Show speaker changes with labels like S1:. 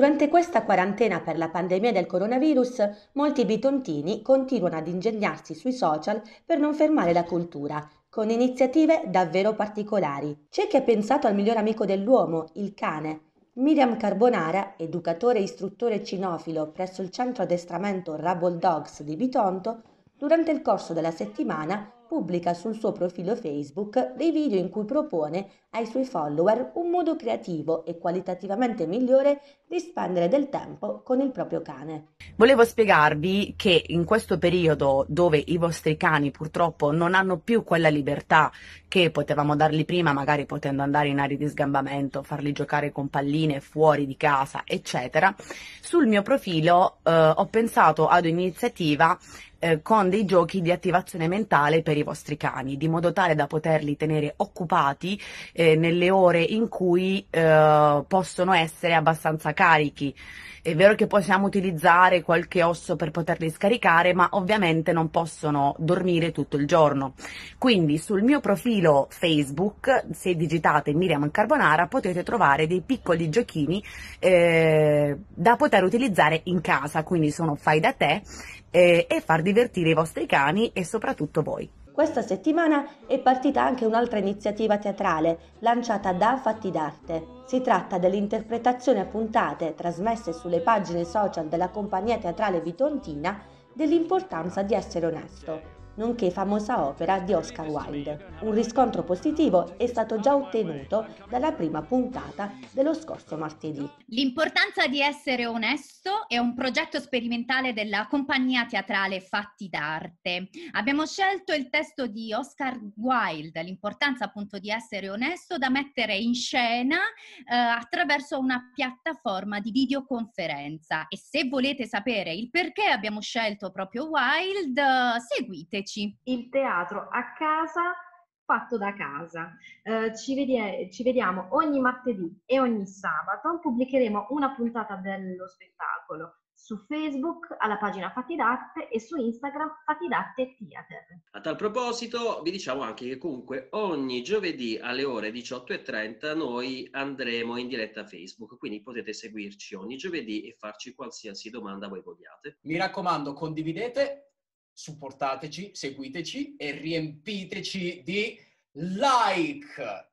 S1: Durante questa quarantena per la pandemia del coronavirus, molti bitontini continuano ad ingegnarsi sui social per non fermare la cultura, con iniziative davvero particolari. C'è chi ha pensato al miglior amico dell'uomo, il cane. Miriam Carbonara, educatore e istruttore cinofilo presso il centro addestramento Rubble Dogs di Bitonto, durante il corso della settimana pubblica sul suo profilo Facebook dei video in cui propone ai suoi follower un modo creativo e qualitativamente migliore di spendere del tempo con il proprio cane.
S2: Volevo spiegarvi che in questo periodo dove i vostri cani purtroppo non hanno più quella libertà che potevamo dargli prima, magari potendo andare in aree di sgambamento, farli giocare con palline fuori di casa, eccetera, sul mio profilo eh, ho pensato ad un'iniziativa eh, con dei giochi di attivazione mentale per i vostri cani, di modo tale da poterli tenere occupati eh, nelle ore in cui eh, possono essere abbastanza carichi. È vero che possiamo utilizzare qualche osso per poterli scaricare, ma ovviamente non possono dormire tutto il giorno. Quindi sul mio profilo Facebook, se digitate Miriam Carbonara, potete trovare dei piccoli giochini eh, da poter utilizzare in casa, quindi sono fai da te eh, e farli divertire i vostri cani e soprattutto voi.
S1: Questa settimana è partita anche un'altra iniziativa teatrale lanciata da Fatti d'Arte. Si tratta dell'interpretazione a puntate trasmesse sulle pagine social della compagnia teatrale Vitontina dell'importanza di essere onesto nonché famosa opera di Oscar Wilde. Un riscontro positivo è stato già ottenuto dalla prima puntata dello scorso martedì. L'importanza
S3: di essere onesto è un progetto sperimentale della compagnia teatrale Fatti d'arte. Abbiamo scelto il testo di Oscar Wilde, l'importanza appunto di essere onesto, da mettere in scena eh, attraverso una piattaforma di videoconferenza. E se volete sapere il perché abbiamo scelto proprio Wilde, seguite Raccontateci. Il teatro a casa fatto da casa. Eh, ci, vede- eh, ci, vediamo ogni martedì e ogni sabato, pubblicheremo una puntata dello spettacolo su Facebook alla pagina Fatidarte e su Instagram
S1: Fatidarte Theater.
S3: A tal proposito vi diciamo anche che comunque ogni giovedì alle ore 18.30 noi andremo in diretta Facebook, quindi potete seguirci ogni giovedì e farci qualsiasi domanda voi vogliate. Mi raccomando, condividete, supportateci, seguiteci e riempiteci di like.